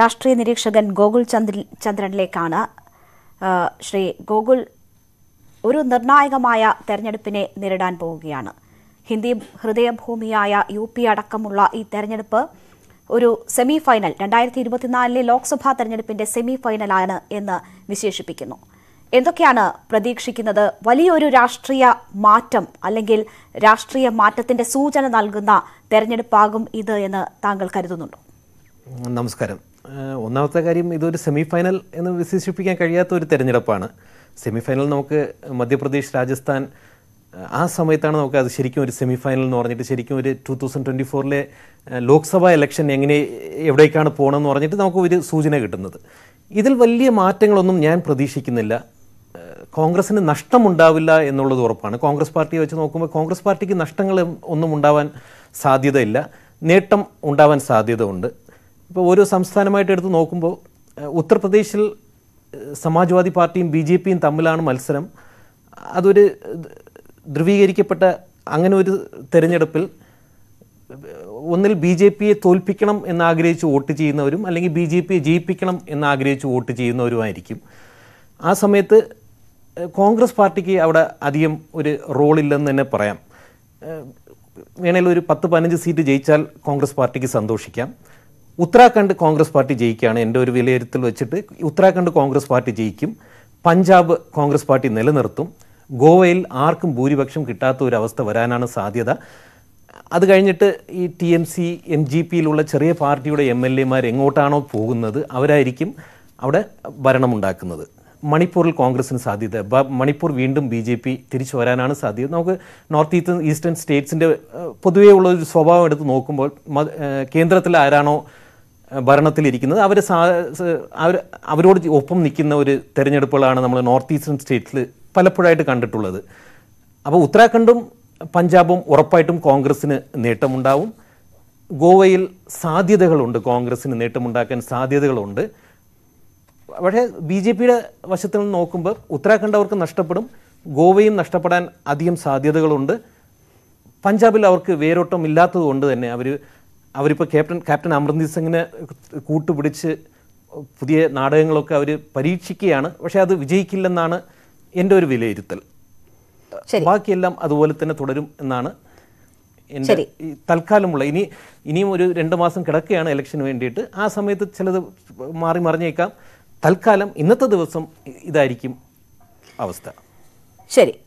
രാഷ്ട്രീയ നിരീക്ഷകൻ ഗോകുൽ ചന്ദ്രനിലേക്കാണ് ശ്രീ ഗോകുൽ ഒരു നിർണായകമായ തെരഞ്ഞെടുപ്പിനെ നേരിടാൻ പോവുകയാണ് ഹിന്ദി ഹൃദയഭൂമിയായ യു പി അടക്കമുള്ള ഈ തെരഞ്ഞെടുപ്പ് ഒരു സെമി ഫൈനൽ രണ്ടായിരത്തി ഇരുപത്തിനാലിലെ ലോക്സഭാ തെരഞ്ഞെടുപ്പിന്റെ സെമി ഫൈനലാണ് എന്ന് വിശേഷിപ്പിക്കുന്നു എന്തൊക്കെയാണ് പ്രതീക്ഷിക്കുന്നത് വലിയൊരു രാഷ്ട്രീയ മാറ്റം അല്ലെങ്കിൽ രാഷ്ട്രീയ മാറ്റത്തിന്റെ സൂചന നൽകുന്ന തെരഞ്ഞെടുപ്പാകും ഇത് എന്ന് താങ്കൾ കരുതുന്നുണ്ടോ നമസ്കാരം ഒന്നാമത്തെ കാര്യം ഇതൊരു സെമി ഫൈനൽ എന്ന് വിശേഷിപ്പിക്കാൻ കഴിയാത്ത ഒരു തെരഞ്ഞെടുപ്പാണ് സെമി ഫൈനൽ നമുക്ക് മധ്യപ്രദേശ് രാജസ്ഥാൻ ആ സമയത്താണ് നമുക്ക് അത് ശരിക്കും ഒരു സെമി ഫൈനൽ എന്ന് പറഞ്ഞിട്ട് ശരിക്കും ഒരു ടു തൗസൻഡ് ട്വൻറ്റി ഫോറിലെ ലോക്സഭാ ഇലക്ഷൻ എങ്ങനെ എവിടേക്കാണ് പോകണമെന്ന് പറഞ്ഞിട്ട് നമുക്ക് ഒരു സൂചന കിട്ടുന്നത് ഇതിൽ വലിയ മാറ്റങ്ങളൊന്നും ഞാൻ പ്രതീക്ഷിക്കുന്നില്ല കോൺഗ്രസിന് നഷ്ടമുണ്ടാവില്ല എന്നുള്ളത് ഉറപ്പാണ് കോൺഗ്രസ് പാർട്ടിയെ വെച്ച് നോക്കുമ്പോൾ കോൺഗ്രസ് പാർട്ടിക്ക് നഷ്ടങ്ങൾ ഒന്നും ഉണ്ടാവാൻ സാധ്യതയില്ല നേട്ടം ഉണ്ടാവാൻ സാധ്യത ഉണ്ട് ഇപ്പോൾ ഓരോ സംസ്ഥാനമായിട്ട് എടുത്ത് നോക്കുമ്പോൾ ഉത്തർപ്രദേശിൽ സമാജ്വാദി പാർട്ടിയും ബി ജെ പിയും തമ്മിലാണ് മത്സരം അതൊരു ധ്രുവീകരിക്കപ്പെട്ട അങ്ങനെ ഒരു തെരഞ്ഞെടുപ്പിൽ ഒന്നിൽ ബി ജെ പിയെ തോൽപ്പിക്കണം എന്നാഗ്രഹിച്ച് വോട്ട് ചെയ്യുന്നവരും അല്ലെങ്കിൽ ബി ജെ പിയെ ജയിപ്പിക്കണം എന്നാഗ്രഹിച്ച് വോട്ട് ചെയ്യുന്നവരുമായിരിക്കും ആ സമയത്ത് കോൺഗ്രസ് പാർട്ടിക്ക് അവിടെ അധികം ഒരു റോളില്ലെന്ന് തന്നെ പറയാം വേണേലൊരു ഒരു പത്ത് പതിനഞ്ച് സീറ്റ് ജയിച്ചാൽ കോൺഗ്രസ് പാർട്ടിക്ക് സന്തോഷിക്കാം ഉത്തരാഖണ്ഡ് കോൺഗ്രസ് പാർട്ടി ജയിക്കുകയാണ് എൻ്റെ ഒരു വിലയിരുത്തൽ വെച്ചിട്ട് ഉത്തരാഖണ്ഡ് കോൺഗ്രസ് പാർട്ടി ജയിക്കും പഞ്ചാബ് കോൺഗ്രസ് പാർട്ടി നിലനിർത്തും ഗോവയിൽ ആർക്കും ഭൂരിപക്ഷം കിട്ടാത്ത ഒരു അവസ്ഥ വരാനാണ് സാധ്യത അത് കഴിഞ്ഞിട്ട് ഈ T M C M G പിയിലുള്ള ചെറിയ പാർട്ടിയുടെ എം എൽ എമാർ എങ്ങോട്ടാണോ പോകുന്നത് അവരായിരിക്കും അവിടെ ഭരണമുണ്ടാക്കുന്നത് മണിപ്പൂരിൽ കോൺഗ്രസിന് സാധ്യത മണിപ്പൂർ വീണ്ടും ബി ജെ പി തിരിച്ചു വരാനാണ് സാധ്യത നമുക്ക് നോർത്ത് ഈസ്റ്റ് ഈസ്റ്റേൺ സ്റ്റേറ്റ്സിൻ്റെ പൊതുവേ ഉള്ള ഒരു സ്വഭാവം എടുത്ത് നോക്കുമ്പോൾ കേന്ദ്രത്തിൽ ആരാണോ ഭരണത്തിലിരിക്കുന്നത് അവർ അവർ അവരോട് ഒപ്പം നിൽക്കുന്ന ഒരു തെരഞ്ഞെടുപ്പുകളാണ് നമ്മൾ നോർത്ത് ഈസ്റ്റേൺ സ്റ്റേറ്റ്സിൽ പലപ്പോഴായിട്ട് കണ്ടിട്ടുള്ളത് അപ്പോൾ ഉത്തരാഖണ്ഡും പഞ്ചാബും ഉറപ്പായിട്ടും കോൺഗ്രസ്സിന് നേട്ടമുണ്ടാവും ഗോവയിൽ സാധ്യതകളുണ്ട് കോൺഗ്രസ്സിന് നേട്ടമുണ്ടാക്കാൻ സാധ്യതകളുണ്ട് പക്ഷേ ബി ജെ പിയുടെ വശത്തിൽ നിന്ന് നോക്കുമ്പോൾ ഉത്തരാഖണ്ഡ് അവർക്ക് നഷ്ടപ്പെടും ഗോവയും നഷ്ടപ്പെടാൻ അധികം സാധ്യതകളുണ്ട് പഞ്ചാബിൽ അവർക്ക് വേരോട്ടം ഇല്ലാത്തത് കൊണ്ട് തന്നെ അവർ അവരിപ്പോൾ ക്യാപ്റ്റൻ ക്യാപ്റ്റൻ അമൃതീത് സിംഗിനെ കൂട്ടുപിടിച്ച് പുതിയ നാടകങ്ങളൊക്കെ അവർ പരീക്ഷിക്കുകയാണ് പക്ഷേ അത് വിജയിക്കില്ലെന്നാണ് എൻ്റെ ഒരു വിലയിരുത്തൽ ബാക്കിയെല്ലാം അതുപോലെ തന്നെ തുടരും എന്നാണ് എൻ്റെ തൽക്കാലമുള്ള ഇനി ഇനിയും ഒരു രണ്ട് മാസം കിടക്കുകയാണ് ഇലക്ഷന് വേണ്ടിയിട്ട് ആ സമയത്ത് ചിലത് മാറി മറിഞ്ഞേക്കാം തൽക്കാലം ഇന്നത്തെ ദിവസം ഇതായിരിക്കും അവസ്ഥ ശരി